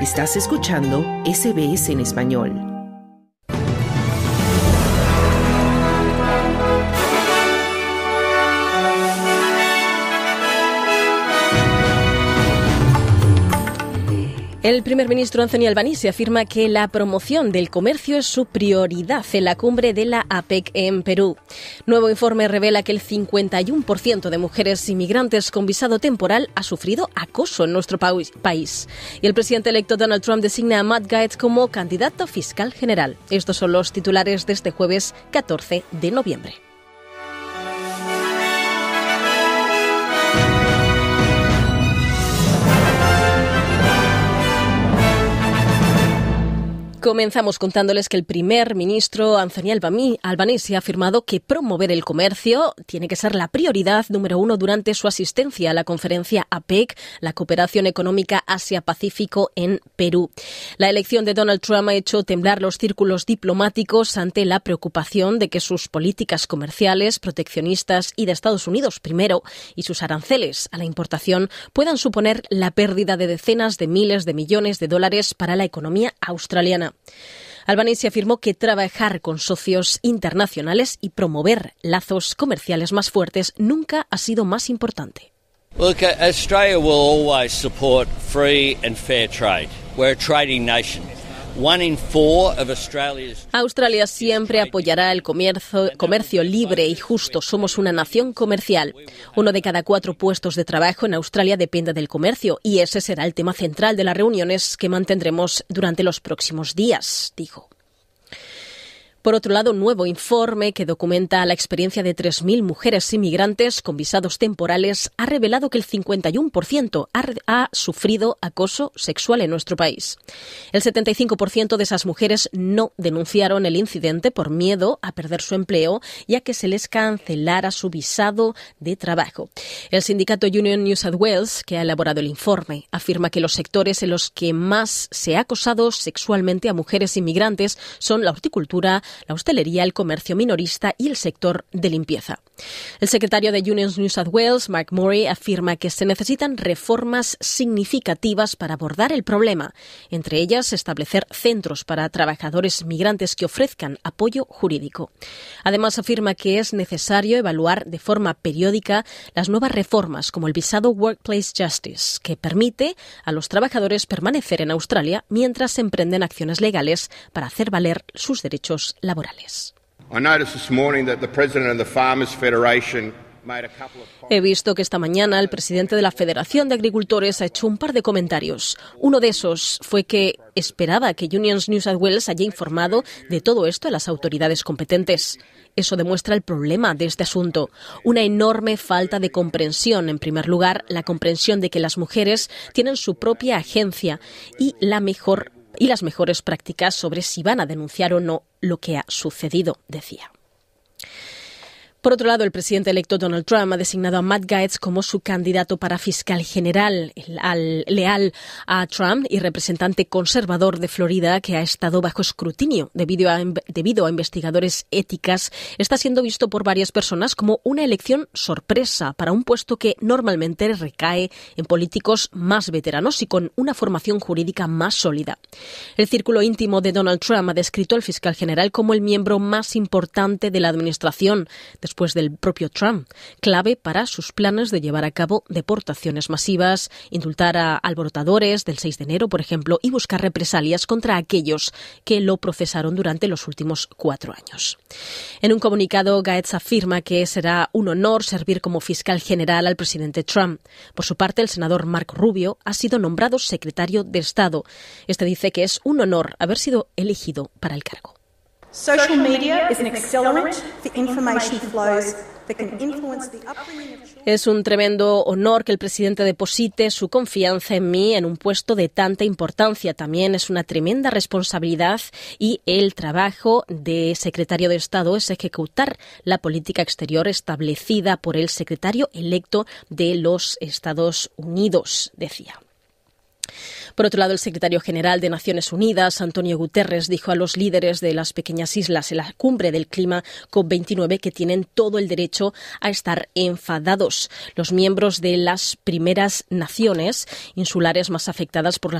Estás escuchando SBS en español. El primer ministro Anthony Albanese afirma que la promoción del comercio es su prioridad en la cumbre de la APEC en Perú. Nuevo informe revela que el 51% de mujeres inmigrantes con visado temporal ha sufrido acoso en nuestro país. Y el presidente electo Donald Trump designa a Matt Gaetz como candidato fiscal general. Estos son los titulares de este jueves 14 de noviembre. Comenzamos contándoles que el primer ministro Anthony Albanese ha afirmado que promover el comercio tiene que ser la prioridad número uno durante su asistencia a la conferencia APEC, la cooperación económica Asia-Pacífico en Perú. La elección de Donald Trump ha hecho temblar los círculos diplomáticos ante la preocupación de que sus políticas comerciales, proteccionistas y de Estados Unidos primero y sus aranceles a la importación puedan suponer la pérdida de decenas de miles de millones de dólares para la economía australiana. Albanese afirmó que trabajar con socios internacionales y promover lazos comerciales más fuertes nunca ha sido más importante. Uh, Australia will always support free and fair trade. We're a trading nation. Australia siempre apoyará el comercio, libre y justo. Somos una nación comercial. Uno de cada cuatro puestos de trabajo en Australia depende del comercio y ese será el tema central de las reuniones que mantendremos durante los próximos días, dijo. Por otro lado, un nuevo informe que documenta la experiencia de 3.000 mujeres inmigrantes con visados temporales ha revelado que el 51% ha, sufrido acoso sexual en nuestro país. El 75% de esas mujeres no denunciaron el incidente por miedo a perder su empleo, ya que se les cancelara su visado de trabajo. El sindicato Union News South Wales, que ha elaborado el informe, afirma que los sectores en los que más se ha acosado sexualmente a mujeres inmigrantes son la horticultura, la hostelería, el comercio minorista y el sector de limpieza. El secretario de Unions New South Wales, Mark Murray, afirma que se necesitan reformas significativas para abordar el problema, entre ellas establecer centros para trabajadores migrantes que ofrezcan apoyo jurídico. Además, afirma que es necesario evaluar de forma periódica las nuevas reformas como el visado Workplace Justice, que permite a los trabajadores permanecer en Australia mientras emprenden acciones legales para hacer valer sus derechos laborales. He visto que esta mañana el presidente de la Federación de Agricultores ha hecho un par de comentarios. Uno de esos fue que esperaba que Unions News at Wales haya informado de todo esto a las autoridades competentes. Eso demuestra el problema de este asunto. Una enorme falta de comprensión. En primer lugar, la comprensión de que las mujeres tienen su propia agencia y la mejor y las mejores prácticas sobre si van a denunciar o no lo que ha sucedido, decía. Por otro lado, el presidente electo Donald Trump ha designado a Matt Gaetz como su candidato para fiscal general, al, leal a Trump y representante conservador de Florida, que ha estado bajo escrutinio debido a, investigadores éticas. Está siendo visto por varias personas como una elección sorpresa para un puesto que normalmente recae en políticos más veteranos y con una formación jurídica más sólida. El círculo íntimo de Donald Trump ha descrito al fiscal general como el miembro más importante de la administración, después del propio Trump, clave para sus planes de llevar a cabo deportaciones masivas, indultar a alborotadores del 6 de enero, por ejemplo, y buscar represalias contra aquellos que lo procesaron durante los últimos cuatro años. En un comunicado, Gaetz afirma que será un honor servir como fiscal general al presidente Trump. Por su parte, el senador Mark Rubio ha sido nombrado secretario de Estado. Este dice que es un honor haber sido elegido para el cargo. Es un tremendo honor que el presidente deposite su confianza en mí en un puesto de tanta importancia. También es una tremenda responsabilidad y el trabajo de secretario de Estado es ejecutar la política exterior establecida por el secretario electo de los Estados Unidos, decía. Por otro lado, el secretario general de Naciones Unidas, Antonio Guterres, dijo a los líderes de las pequeñas islas en la cumbre del clima COP29 que tienen todo el derecho a estar enfadados. Los miembros de las primeras naciones insulares más afectadas por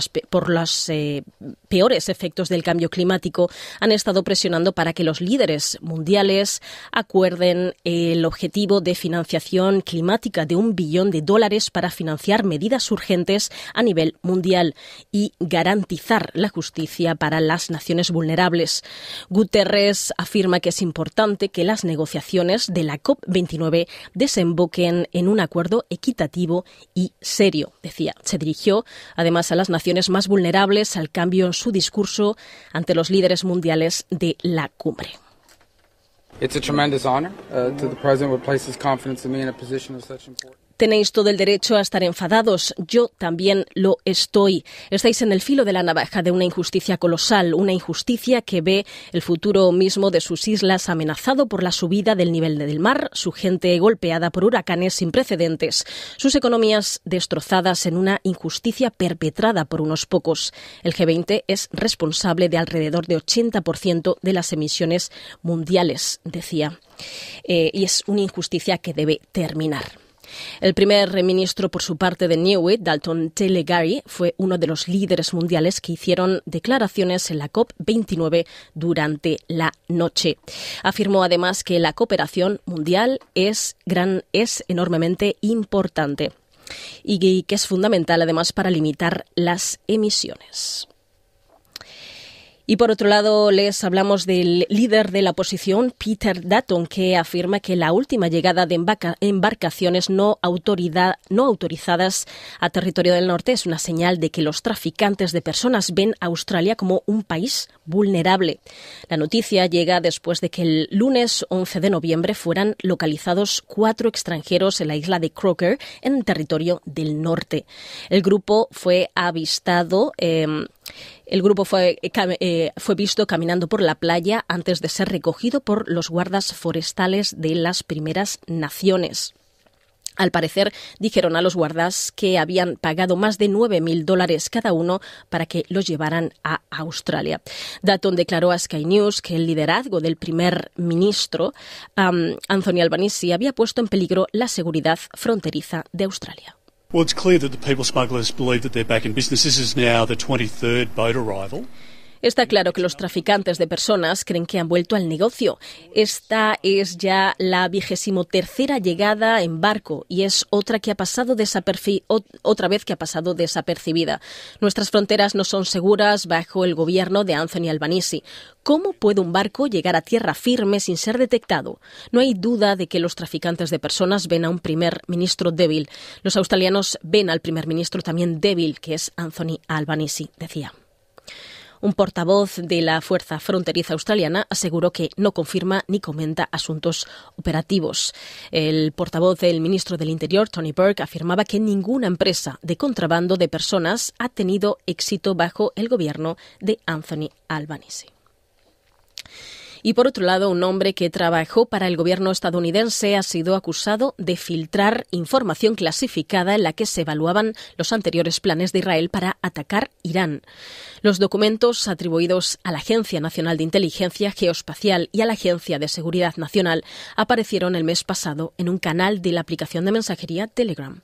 los eh, peores efectos del cambio climático han estado presionando para que los líderes mundiales acuerden el objetivo de financiación climática de un billón de dólares para financiar medidas urgentes a nivel mundial mundial y garantizar la justicia para las naciones vulnerables. Guterres afirma que es importante que las negociaciones de la COP29 desemboquen en un acuerdo equitativo y serio, decía. Se dirigió además a las naciones más vulnerables al cambio en su discurso ante los líderes mundiales de la cumbre. honor uh, Tenéis todo el derecho a estar enfadados. Yo también lo estoy. Estáis en el filo de la navaja de una injusticia colosal, una injusticia que ve el futuro mismo de sus islas amenazado por la subida del nivel del mar, su gente golpeada por huracanes sin precedentes, sus economías destrozadas en una injusticia perpetrada por unos pocos. El G20 es responsable de alrededor de 80% de las emisiones mundiales, decía. Eh, y es una injusticia que debe terminar. El primer ministro, por su parte, de Newey, Dalton Telegari, fue uno de los líderes mundiales que hicieron declaraciones en la COP29 durante la noche. Afirmó además que la cooperación mundial es, gran, es enormemente importante y que es fundamental además para limitar las emisiones. Y por otro lado, les hablamos del líder de la oposición, Peter Dutton, que afirma que la última llegada de embarcaciones no, no autorizadas a territorio del norte es una señal de que los traficantes de personas ven a Australia como un país vulnerable. La noticia llega después de que el lunes 11 de noviembre fueran localizados cuatro extranjeros en la isla de Croker, en territorio del norte. El grupo fue avistado. Em, el grupo fue, eh, eh, fue visto caminando por la playa antes de ser recogido por los guardas forestales de las primeras naciones. Al parecer, dijeron a los guardas que habían pagado más de 9.000 dólares cada uno para que los llevaran a Australia. Datton declaró a Sky News que el liderazgo del primer ministro, um, Anthony Albanese, había puesto en peligro la seguridad fronteriza de Australia. Well, it's clear that the people smugglers believe that they're back in business. This is now the 23rd boat arrival. Está claro que los traficantes de personas creen que han vuelto al negocio. Esta es ya la vigésimo tercera llegada en barco y es otra que ha pasado otra vez que ha pasado desapercibida. Nuestras fronteras no son seguras bajo el gobierno de Anthony Albanese. ¿Cómo puede un barco llegar a tierra firme sin ser detectado? No hay duda de que los traficantes de personas ven a un primer ministro débil. Los australianos ven al primer ministro también débil, que es Anthony Albanese, decía. Un portavoz de la Fuerza Fronteriza Australiana aseguró que no confirma ni comenta asuntos operativos. El portavoz del ministro del Interior, Tony Burke, afirmaba que ninguna empresa de contrabando de personas ha tenido éxito bajo el gobierno de Anthony Albanese. Y por otro lado, un hombre que trabajó para el gobierno estadounidense ha sido acusado de filtrar información clasificada en la que se evaluaban los anteriores planes de Israel para atacar Irán. Los documentos atribuidos a la Agencia Nacional de Inteligencia Geoespacial y a la Agencia de Seguridad Nacional aparecieron el mes pasado en un canal de la aplicación de mensajería Telegram.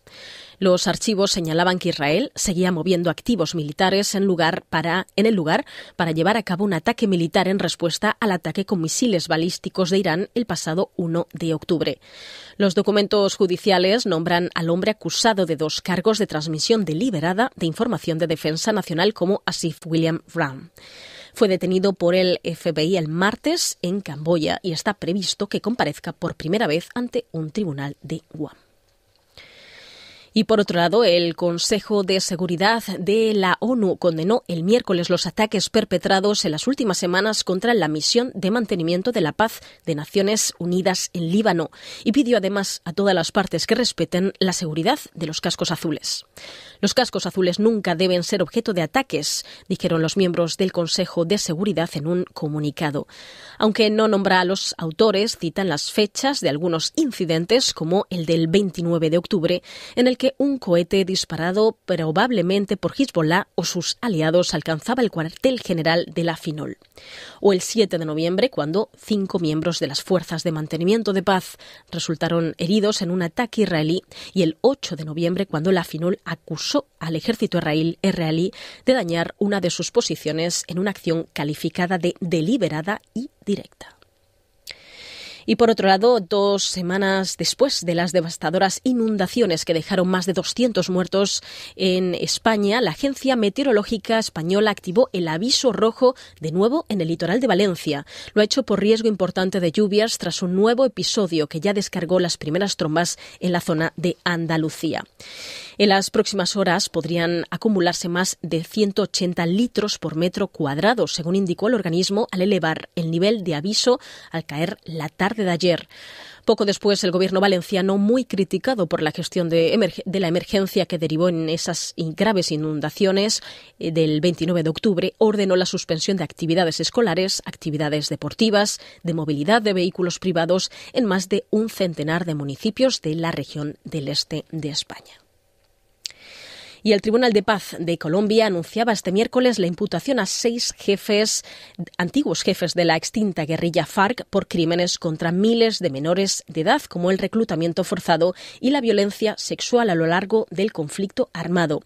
Los archivos señalaban que Israel seguía moviendo activos militares en, lugar para, en el lugar para llevar a cabo un ataque militar en respuesta al ataque con misiles balísticos de Irán el pasado 1 de octubre. Los documentos judiciales nombran al hombre acusado de dos cargos de transmisión deliberada de información de defensa nacional como Asif William Ram. Fue detenido por el FBI el martes en Camboya y está previsto que comparezca por primera vez ante un tribunal de Guam. Y por otro lado, el Consejo de Seguridad de la ONU condenó el miércoles los ataques perpetrados en las últimas semanas contra la misión de mantenimiento de la paz de Naciones Unidas en Líbano y pidió además a todas las partes que respeten la seguridad de los cascos azules. Los cascos azules nunca deben ser objeto de ataques, dijeron los miembros del Consejo de Seguridad en un comunicado. Aunque no nombra a los autores, citan las fechas de algunos incidentes como el del 29 de octubre en el que un cohete disparado probablemente por Hezbollah o sus aliados alcanzaba el cuartel general de la Finol. O el 7 de noviembre, cuando cinco miembros de las fuerzas de mantenimiento de paz resultaron heridos en un ataque israelí. Y el 8 de noviembre, cuando la Finol acusó al ejército israelí de dañar una de sus posiciones en una acción calificada de deliberada y directa. Y por otro lado, dos semanas después de las devastadoras inundaciones que dejaron más de 200 muertos en España, la Agencia Meteorológica Española activó el aviso rojo de nuevo en el litoral de Valencia. Lo ha hecho por riesgo importante de lluvias tras un nuevo episodio que ya descargó las primeras trombas en la zona de Andalucía. En las próximas horas podrían acumularse más de 180 litros por metro cuadrado, según indicó el organismo al elevar el nivel de aviso al caer la tarde de ayer. Poco después, el gobierno valenciano, muy criticado por la gestión de, la emergencia que derivó en esas graves inundaciones eh, del 29 de octubre, ordenó la suspensión de actividades escolares, actividades deportivas, de movilidad de vehículos privados en más de un centenar de municipios de la región del este de España. Y el Tribunal de Paz de Colombia anunciaba este miércoles la imputación a seis jefes, antiguos jefes de la extinta guerrilla FARC, por crímenes contra miles de menores de edad, como el reclutamiento forzado y la violencia sexual a lo largo del conflicto armado.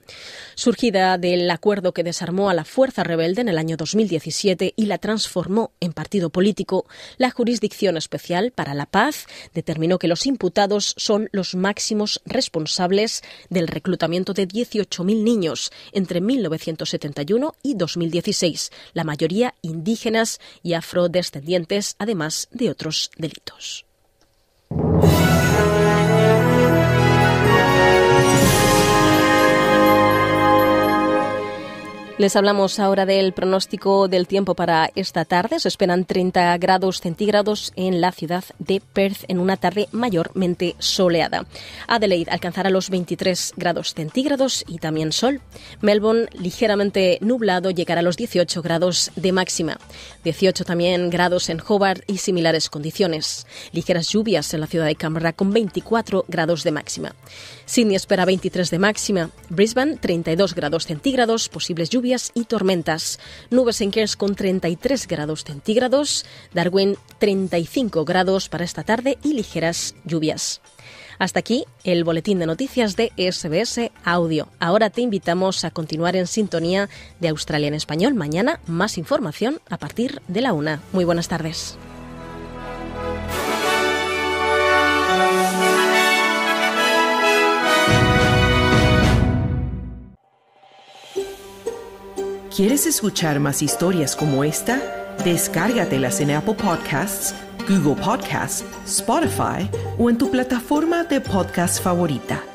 Surgida del acuerdo que desarmó a la fuerza rebelde en el año 2017 y la transformó en partido político, la Jurisdicción Especial para la Paz determinó que los imputados son los máximos responsables del reclutamiento de 18 8.000 niños entre 1971 y 2016, la mayoría indígenas y afrodescendientes, además de otros delitos. Les hablamos ahora del pronóstico del tiempo para esta tarde. Se esperan 30 grados centígrados en la ciudad de Perth en una tarde mayormente soleada. Adelaide alcanzará los 23 grados centígrados y también sol. Melbourne ligeramente nublado llegará a los 18 grados de máxima. 18 también grados en Hobart y similares condiciones. Ligeras lluvias en la ciudad de Canberra con 24 grados de máxima. Sydney espera 23 de máxima. Brisbane 32 grados centígrados, posibles lluvias y tormentas. Nubes en Kers con 33 grados centígrados, Darwin 35 grados para esta tarde y ligeras lluvias. Hasta aquí el boletín de noticias de SBS Audio. Ahora te invitamos a continuar en sintonía de Australia en Español. Mañana más información a partir de la una. Muy buenas tardes. ¿Quieres escuchar más historias como esta? Descárgatelas en Apple Podcasts, Google Podcasts, Spotify o en tu plataforma de podcast favorita.